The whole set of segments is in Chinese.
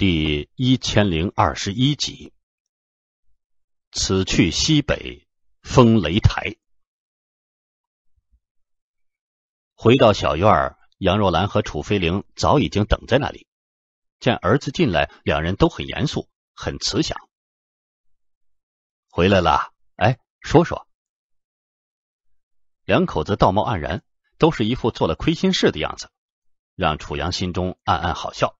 第一千零二十一集。此去西北风雷台。回到小院儿，杨若兰和楚飞凌早已经等在那里。见儿子进来，两人都很严肃，很慈祥。回来了，哎，说说。两口子道貌岸然，都是一副做了亏心事的样子，让楚阳心中暗暗好笑。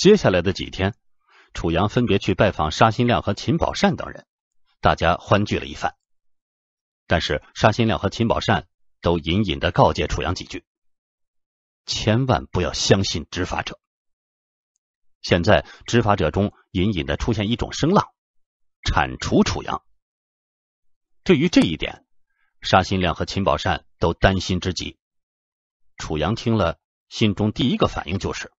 接下来的几天，楚阳分别去拜访沙新亮和秦宝善等人，大家欢聚了一番。但是沙新亮和秦宝善都隐隐的告诫楚阳几句：“千万不要相信执法者。”现在执法者中隐隐的出现一种声浪，铲除楚阳。对于这一点，沙新亮和秦宝善都担心之极。楚阳听了，心中第一个反应就是。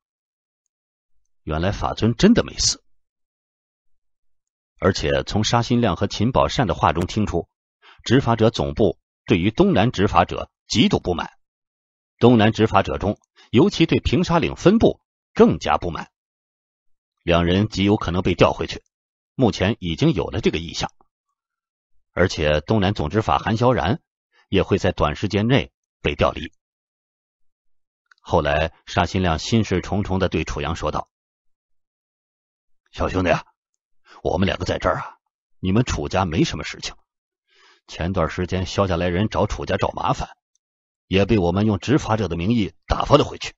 原来法尊真的没死，而且从沙新亮和秦宝善的话中听出，执法者总部对于东南执法者极度不满，东南执法者中尤其对平沙岭分部更加不满，两人极有可能被调回去，目前已经有了这个意向，而且东南总执法韩萧然也会在短时间内被调离。后来沙新亮心事重重的对楚阳说道。小兄弟，啊，我们两个在这儿啊。你们楚家没什么事情。前段时间萧家来人找楚家找麻烦，也被我们用执法者的名义打发了回去。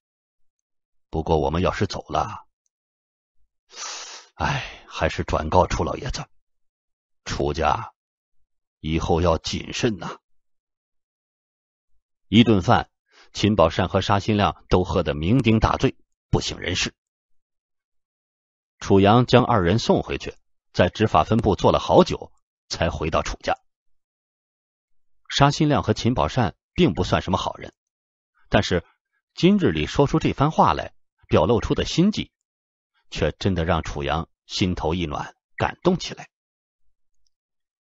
不过我们要是走了，哎，还是转告楚老爷子，楚家以后要谨慎呐。一顿饭，秦宝善和沙新亮都喝得酩酊大醉，不省人事。楚阳将二人送回去，在执法分部坐了好久，才回到楚家。沙新亮和秦宝善并不算什么好人，但是今日里说出这番话来，表露出的心计，却真的让楚阳心头一暖，感动起来。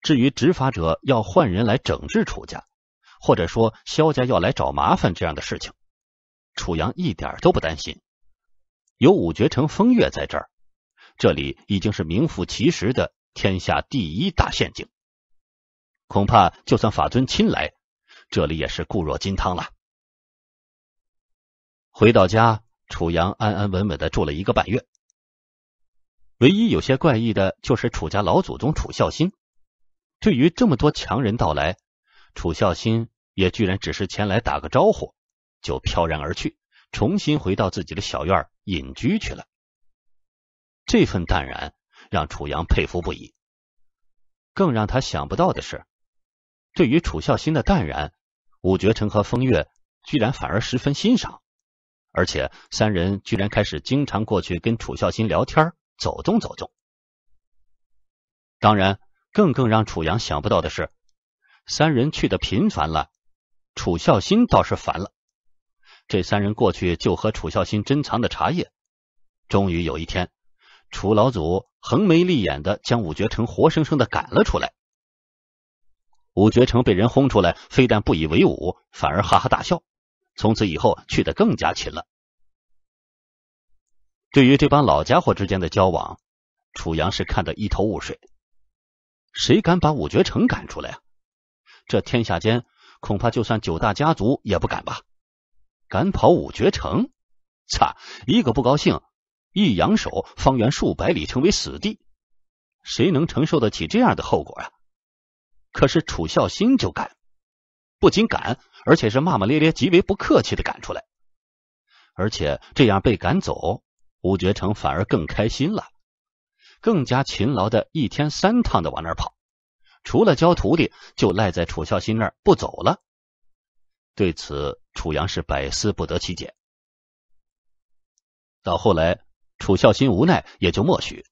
至于执法者要换人来整治楚家，或者说萧家要来找麻烦这样的事情，楚阳一点都不担心，有五绝城风月在这儿。这里已经是名副其实的天下第一大陷阱，恐怕就算法尊亲来，这里也是固若金汤了。回到家，楚阳安安稳稳的住了一个半月，唯一有些怪异的就是楚家老祖宗楚孝心，对于这么多强人到来，楚孝心也居然只是前来打个招呼，就飘然而去，重新回到自己的小院隐居去了。这份淡然让楚阳佩服不已。更让他想不到的是，对于楚孝心的淡然，吴觉尘和风月居然反而十分欣赏，而且三人居然开始经常过去跟楚孝心聊天、走动走动。当然，更更让楚阳想不到的是，三人去的频繁了，楚孝心倒是烦了。这三人过去就和楚孝心珍藏的茶叶。终于有一天。楚老祖横眉立眼的将五绝城活生生的赶了出来。五绝城被人轰出来，非但不以为伍，反而哈哈大笑。从此以后去的更加勤了。对于这帮老家伙之间的交往，楚阳是看得一头雾水。谁敢把五绝城赶出来啊？这天下间恐怕就算九大家族也不敢吧？敢跑五绝城？擦，一个不高兴。一扬手，方圆数百里成为死地，谁能承受得起这样的后果啊？可是楚孝心就敢，不仅敢，而且是骂骂咧咧、极为不客气的赶出来。而且这样被赶走，吴绝成反而更开心了，更加勤劳的，一天三趟的往那儿跑，除了教徒弟，就赖在楚孝心那儿不走了。对此，楚阳是百思不得其解。到后来。楚孝心无奈，也就默许。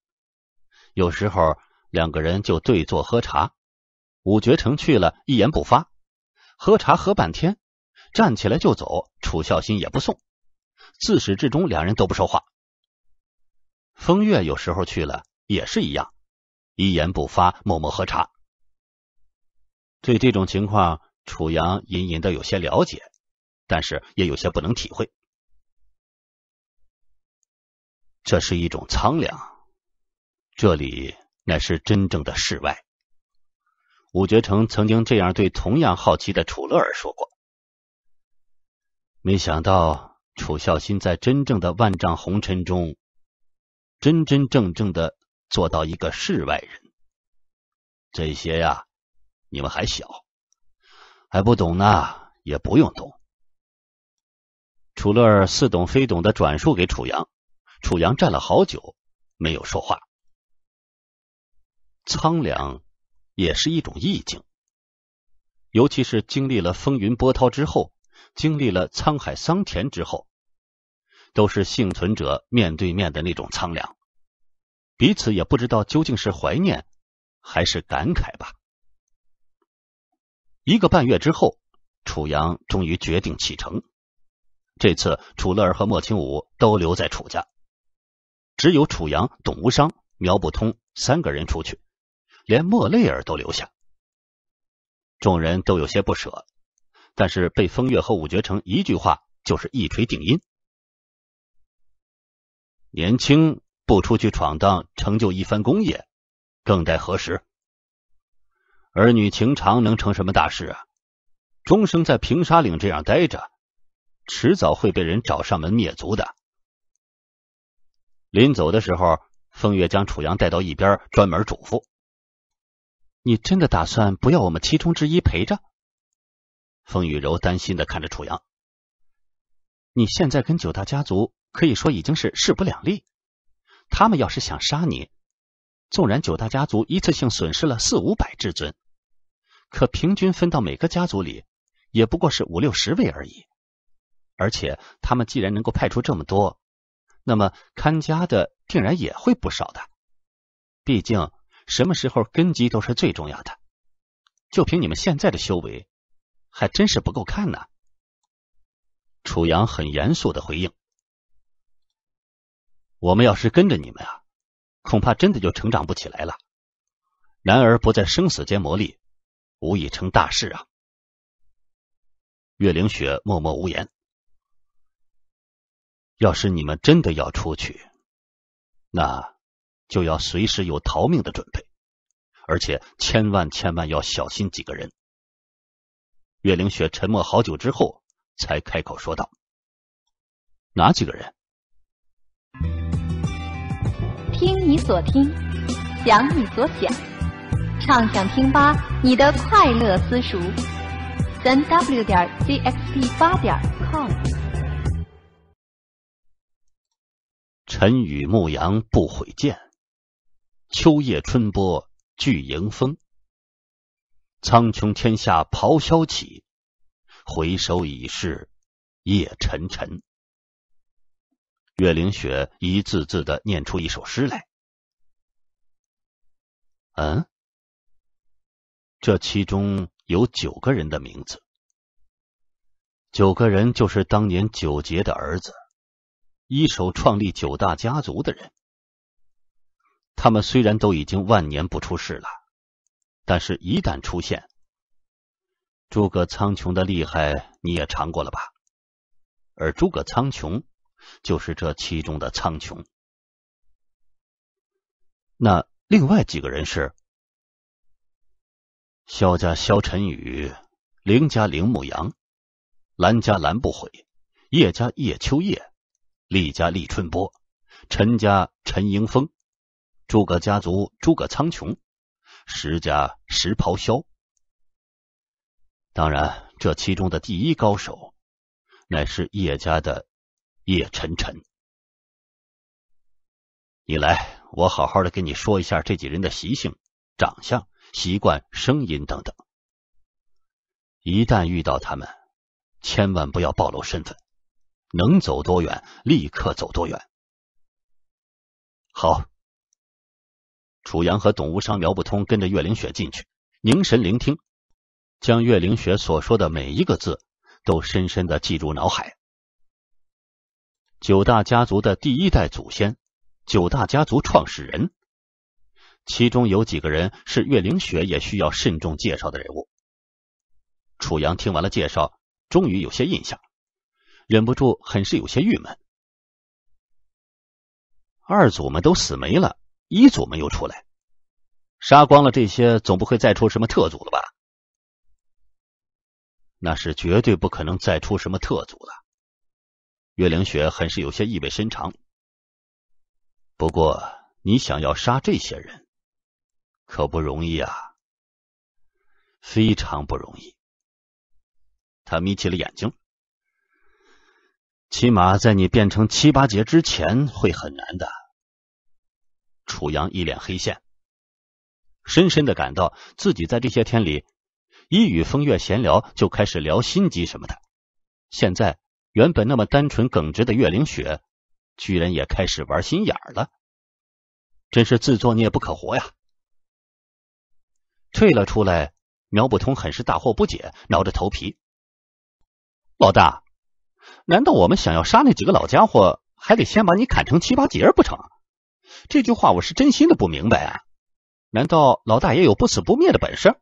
有时候两个人就对坐喝茶。武绝成去了，一言不发。喝茶喝半天，站起来就走，楚孝心也不送。自始至终，两人都不说话。风月有时候去了，也是一样，一言不发，默默喝茶。对这种情况，楚阳隐隐的有些了解，但是也有些不能体会。这是一种苍凉，这里乃是真正的世外。武绝成曾经这样对同样好奇的楚乐儿说过。没想到楚孝心在真正的万丈红尘中，真真正正的做到一个世外人。这些呀，你们还小，还不懂呢，也不用懂。楚乐儿似懂非懂的转述给楚阳。楚阳站了好久，没有说话。苍凉也是一种意境，尤其是经历了风云波涛之后，经历了沧海桑田之后，都是幸存者面对面的那种苍凉，彼此也不知道究竟是怀念还是感慨吧。一个半月之后，楚阳终于决定启程。这次，楚乐儿和莫青武都留在楚家。只有楚阳、董无伤、苗不通三个人出去，连莫泪儿都留下。众人都有些不舍，但是被风月和五绝城一句话就是一锤定音：年轻不出去闯荡，成就一番功业，更待何时？儿女情长能成什么大事？啊？终生在平沙岭这样待着，迟早会被人找上门灭族的。临走的时候，风月将楚阳带到一边，专门嘱咐：“你真的打算不要我们其中之一陪着？”风雨柔担心的看着楚阳：“你现在跟九大家族可以说已经是势不两立，他们要是想杀你，纵然九大家族一次性损失了四五百至尊，可平均分到每个家族里，也不过是五六十位而已。而且他们既然能够派出这么多。”那么看家的定然也会不少的，毕竟什么时候根基都是最重要的。就凭你们现在的修为，还真是不够看呢。楚阳很严肃的回应：“我们要是跟着你们啊，恐怕真的就成长不起来了。男儿不在生死间磨砺，无以成大事啊。”岳灵雪默默无言。要是你们真的要出去，那就要随时有逃命的准备，而且千万千万要小心几个人。岳灵雪沉默好久之后，才开口说道：“哪几个人？”听你所听，想你所想，畅想听吧，你的快乐私塾，三 w 点 cxb 八点 com。晨雨牧羊不悔见，秋夜春波俱迎风。苍穹天下咆哮起，回首已是夜沉沉。岳灵雪一字字的念出一首诗来。嗯，这其中有九个人的名字，九个人就是当年九杰的儿子。一手创立九大家族的人，他们虽然都已经万年不出世了，但是一旦出现，诸葛苍穹的厉害你也尝过了吧？而诸葛苍穹就是这其中的苍穹。那另外几个人是：萧家萧晨宇、林家林牧阳、兰家兰不悔、叶家叶秋叶。厉家厉春波，陈家陈迎风，诸葛家族诸葛苍穹，石家石咆哮。当然，这其中的第一高手，乃是叶家的叶晨晨。你来，我好好的跟你说一下这几人的习性、长相、习惯、声音等等。一旦遇到他们，千万不要暴露身份。能走多远，立刻走多远。好，楚阳和董无伤聊不通，跟着岳灵雪进去，凝神聆听，将岳灵雪所说的每一个字都深深的记入脑海。九大家族的第一代祖先，九大家族创始人，其中有几个人是岳灵雪也需要慎重介绍的人物。楚阳听完了介绍，终于有些印象。忍不住很是有些郁闷，二组们都死没了，一组没有出来，杀光了这些，总不会再出什么特组了吧？那是绝对不可能再出什么特组了。岳灵雪很是有些意味深长。不过你想要杀这些人，可不容易啊，非常不容易。他眯起了眼睛。起码在你变成七八节之前会很难的。楚阳一脸黑线，深深的感到自己在这些天里一与风月闲聊就开始聊心机什么的。现在原本那么单纯耿直的月灵雪，居然也开始玩心眼了，真是自作孽不可活呀！退了出来，苗不通很是大惑不解，挠着头皮，老大。难道我们想要杀那几个老家伙，还得先把你砍成七八节不成？这句话我是真心的不明白。啊！难道老大爷有不死不灭的本事？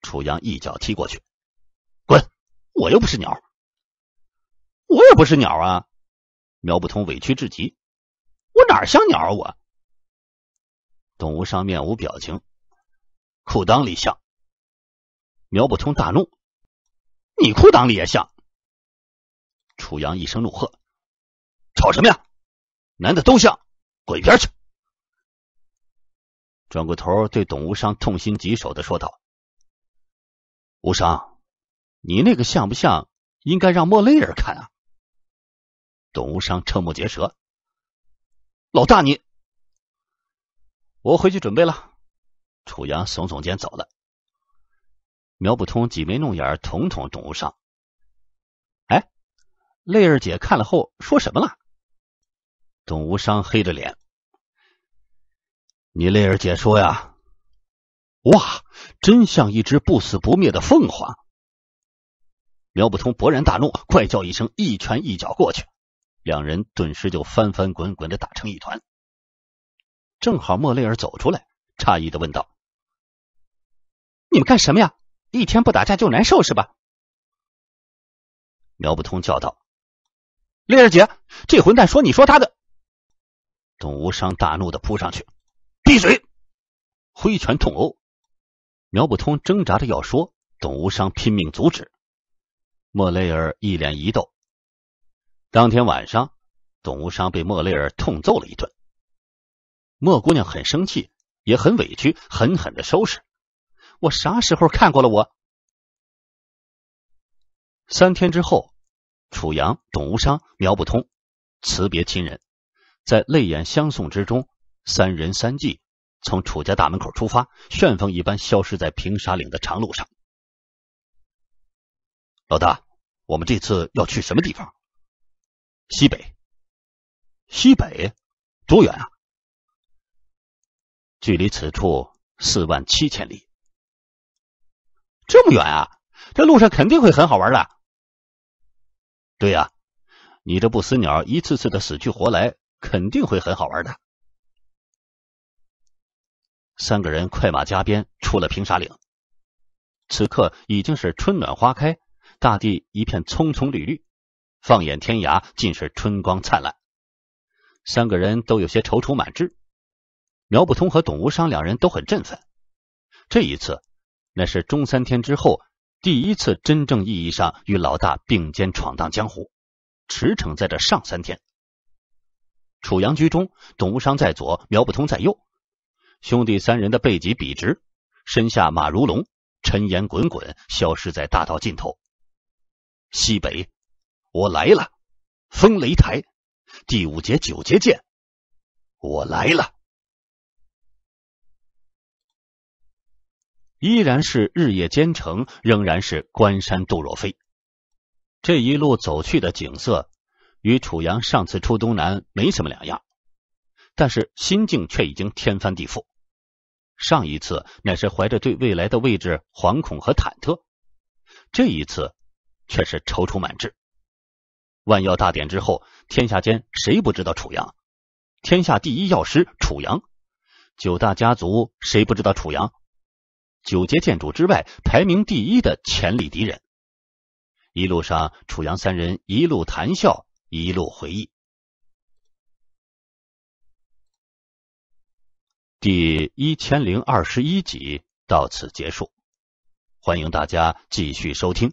楚阳一脚踢过去，滚！我又不是鸟，我也不是鸟啊！苗不通委屈至极，我哪像鸟啊我！董无伤面无表情，裤裆里像。苗不通大怒，你裤裆里也像？楚阳一声怒喝：“吵什么呀！男的都像，滚一边去！”转过头对董无伤痛心疾首的说道：“无伤，你那个像不像？应该让莫雷尔看啊！”董无伤瞠目结舌：“老大，你……我回去准备了。”楚阳耸耸肩走了。苗不通挤眉弄眼，捅捅董无伤。泪儿姐看了后说什么了？董无伤黑着脸，你泪儿姐说呀：“哇，真像一只不死不灭的凤凰。”苗不通勃然大怒，怪叫一声，一拳一脚过去，两人顿时就翻翻滚滚的打成一团。正好莫泪儿走出来，诧异的问道：“你们干什么呀？一天不打架就难受是吧？”苗不通叫道。丽儿姐，这混蛋说你说他的。董无伤大怒的扑上去，闭嘴，挥拳痛殴。苗不通挣扎着要说，董无伤拼命阻止。莫雷尔一脸疑窦。当天晚上，董无伤被莫雷尔痛揍了一顿。莫姑娘很生气，也很委屈，狠狠的收拾。我啥时候看过了我？三天之后。楚阳、董无伤、苗不通辞别亲人，在泪眼相送之中，三人三骑从楚家大门口出发，旋风一般消失在平沙岭的长路上。老大，我们这次要去什么地方？西北。西北，多远啊？距离此处四万七千里。这么远啊？这路上肯定会很好玩的。对呀，你这不死鸟一次次的死去活来，肯定会很好玩的。三个人快马加鞭出了平沙岭，此刻已经是春暖花开，大地一片葱葱绿绿，放眼天涯尽是春光灿烂。三个人都有些踌躇满志，苗不通和董无伤两人都很振奋。这一次，那是中三天之后。第一次真正意义上与老大并肩闯荡江湖，驰骋在这上三天。楚阳居中，董无伤在左，苗不通在右，兄弟三人的背脊笔直，身下马如龙，尘烟滚滚，消失在大道尽头。西北，我来了！风雷台，第五节九节剑，我来了！依然是日夜兼程，仍然是关山度若飞。这一路走去的景色，与楚阳上次出东南没什么两样，但是心境却已经天翻地覆。上一次乃是怀着对未来的位置惶恐和忐忑，这一次却是踌躇满志。万药大典之后，天下间谁不知道楚阳？天下第一药师楚阳，九大家族谁不知道楚阳？九阶建筑之外，排名第一的潜力敌人。一路上，楚阳三人一路谈笑，一路回忆。第一千零二十一集到此结束，欢迎大家继续收听。